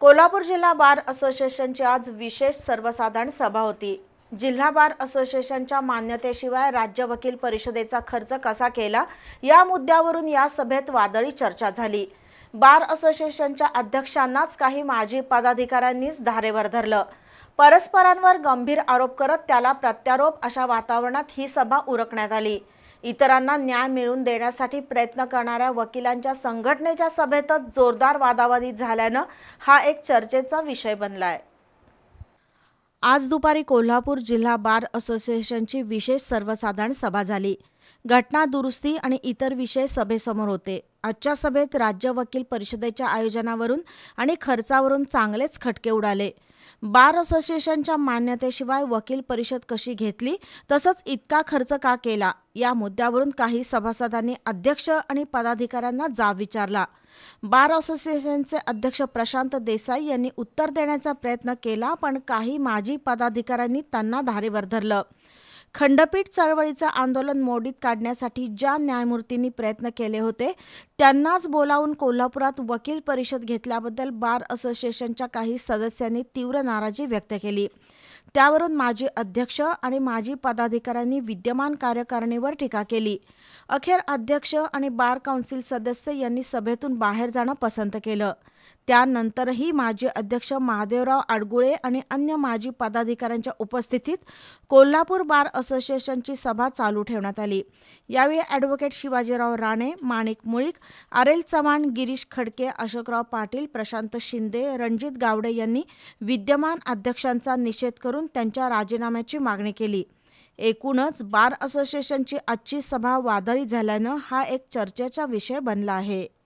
कोल्हापूर जिल्हा बार असोसिएशनची आज विशेष सर्वसाधारण सभा होती जिल्हा बार असोसिएशनच्या मान्यतेशिवाय राज्य वकील परिषदेचा खर्च कसा केला या मुद्द्यावरून या सभेत वादळी चर्चा झाली बार असोसिएशनच्या अध्यक्षांनाच काही माजी पदाधिकाऱ्यांनीच धारेवर धरलं परस्परांवर गंभीर आरोप करत त्याला प्रत्यारोप अशा वातावरणात ही सभा उरकण्यात आली इतरांना न्याय मिळवून देण्यासाठी प्रयत्न करणाऱ्या वकिलांच्या संघटनेच्या सभेतच जोरदार वादावादी झाल्यानं हा एक चर्चेचा विषय बनला आज दुपारी कोल्हापूर जिल्हा बार असोसिएशनची विशेष सर्वसाधारण सभा झाली घटना दुरुस्ती आणि इतर विषय सभेसमोर होते आजच्या सभेत राज्य वकील परिषदेच्या आयोजनावरून आणि खर्चावरून चांगलेच खटके उडाले बार असोसिएशनच्या मान्यतेशिवाय वकील परिषद कशी घेतली तसंच इतका खर्च का केला या मुद्द्यावरून काही सभासदांनी अध्यक्ष आणि पदाधिकाऱ्यांना जाब विचारला बार असोसिएशनचे अध्यक्ष प्रशांत देसाई यांनी उत्तर देण्याचा प्रयत्न केला पण काही माजी पदाधिकाऱ्यांनी त्यांना धारेवर धरलं खंडपीठ चळवळीचं आंदोलन मोडीत काढण्यासाठी ज्या न्यायमूर्तींनी प्रयत्न केले होते त्यांनाच बोलावून कोल्हापुरात वकील परिषद घेतल्याबद्दल बार असोसिएशनच्या काही सदस्यांनी तीव्र नाराजी व्यक्त केली त्यावरून माजी अध्यक्ष आणि माजी पदाधिकाऱ्यांनी विद्यमान कार्यकारिणीवर टीका केली अखेर अध्यक्ष आणि बार काउन्सिल सदस्य यांनी सभेतून बाहेर जाणं पसंत केलं त्यानंतरही माजी अध्यक्ष महादेवराव आडगुळे आणि अन्य माजी पदाधिकाऱ्यांच्या उपस्थितीत कोल्हापूर बार असोसिएशनची सभा चालू ठेवण्यात आली यावेळी ॲडव्होकेट शिवाजीराव राणे माणिक मुळीक आरेल चव्हाण गिरीश खडके अशोकराव पाटील प्रशांत शिंदे रणजित गावडे यांनी विद्यमान अध्यक्षांचा निषेध करून त्यांच्या राजीनाम्याची मागणी केली एकूणच बार असोसिएशनची आजची सभा वादळी झाल्यानं हा एक चर्चेचा विषय बनला आहे